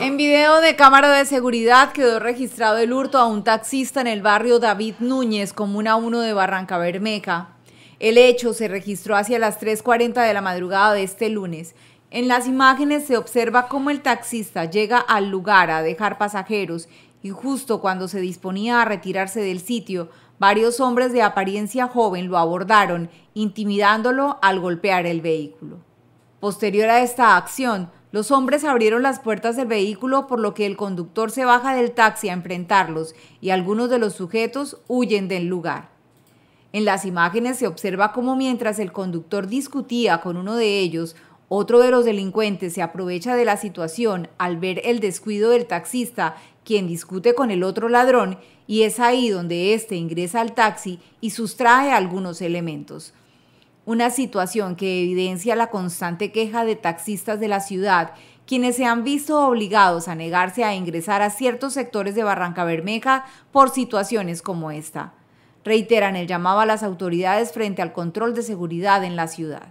En video de cámara de seguridad quedó registrado el hurto a un taxista en el barrio David Núñez, Comuna 1 de Barranca Bermeja. El hecho se registró hacia las 3.40 de la madrugada de este lunes. En las imágenes se observa cómo el taxista llega al lugar a dejar pasajeros y justo cuando se disponía a retirarse del sitio, varios hombres de apariencia joven lo abordaron, intimidándolo al golpear el vehículo. Posterior a esta acción, los hombres abrieron las puertas del vehículo por lo que el conductor se baja del taxi a enfrentarlos y algunos de los sujetos huyen del lugar. En las imágenes se observa cómo mientras el conductor discutía con uno de ellos, otro de los delincuentes se aprovecha de la situación al ver el descuido del taxista, quien discute con el otro ladrón, y es ahí donde éste ingresa al taxi y sustrae algunos elementos una situación que evidencia la constante queja de taxistas de la ciudad, quienes se han visto obligados a negarse a ingresar a ciertos sectores de Barranca Bermeja por situaciones como esta. Reiteran el llamado a las autoridades frente al control de seguridad en la ciudad.